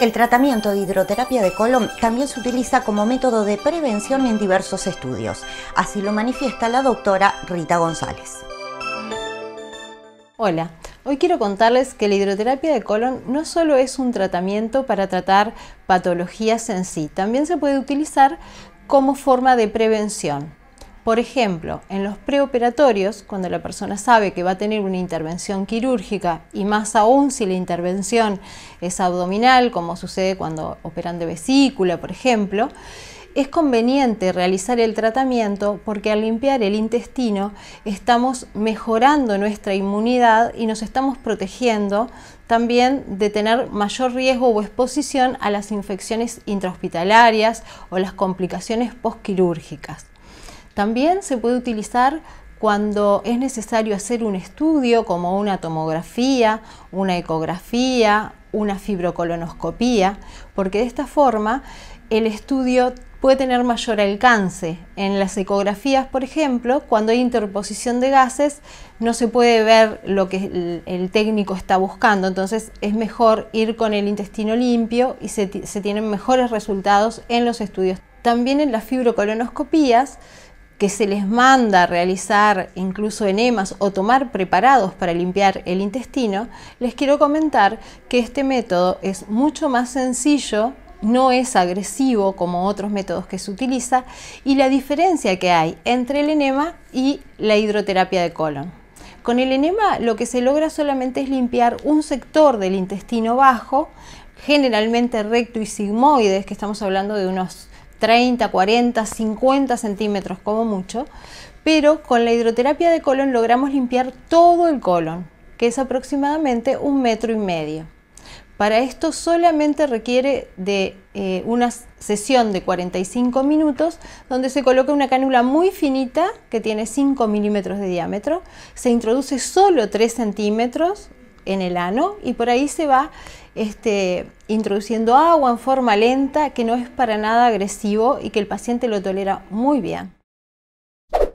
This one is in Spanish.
El tratamiento de hidroterapia de colon también se utiliza como método de prevención en diversos estudios. Así lo manifiesta la doctora Rita González. Hola, hoy quiero contarles que la hidroterapia de colon no solo es un tratamiento para tratar patologías en sí, también se puede utilizar como forma de prevención. Por ejemplo, en los preoperatorios, cuando la persona sabe que va a tener una intervención quirúrgica y más aún si la intervención es abdominal, como sucede cuando operan de vesícula, por ejemplo, es conveniente realizar el tratamiento porque al limpiar el intestino estamos mejorando nuestra inmunidad y nos estamos protegiendo también de tener mayor riesgo o exposición a las infecciones intrahospitalarias o las complicaciones postquirúrgicas. También se puede utilizar cuando es necesario hacer un estudio como una tomografía, una ecografía, una fibrocolonoscopía, porque de esta forma el estudio puede tener mayor alcance. En las ecografías, por ejemplo, cuando hay interposición de gases, no se puede ver lo que el, técnico está buscando, entonces es mejor ir con el intestino limpio y se, se tienen mejores resultados en los estudios. También en las fibrocolonoscopías que se les manda realizar incluso enemas o tomar preparados para limpiar el intestino, les quiero comentar que este método es mucho más sencillo, no es agresivo como otros métodos que se utiliza y la diferencia que hay entre el enema y la hidroterapia de colon. Con el enema lo que se logra solamente es limpiar un sector del intestino bajo, generalmente recto y sigmoides, que estamos hablando de unos 30, 40, 50 centímetros como mucho, pero con la hidroterapia de colon logramos limpiar todo el colon, que es aproximadamente un metro y medio. Para esto solamente requiere de eh, una sesión de 45 minutos donde se coloca una cánula muy finita que tiene 5 milímetros de diámetro, se introduce solo 3 centímetros en el ano y por ahí se va este, introduciendo agua en forma lenta que no es para nada agresivo y que el paciente lo tolera muy bien.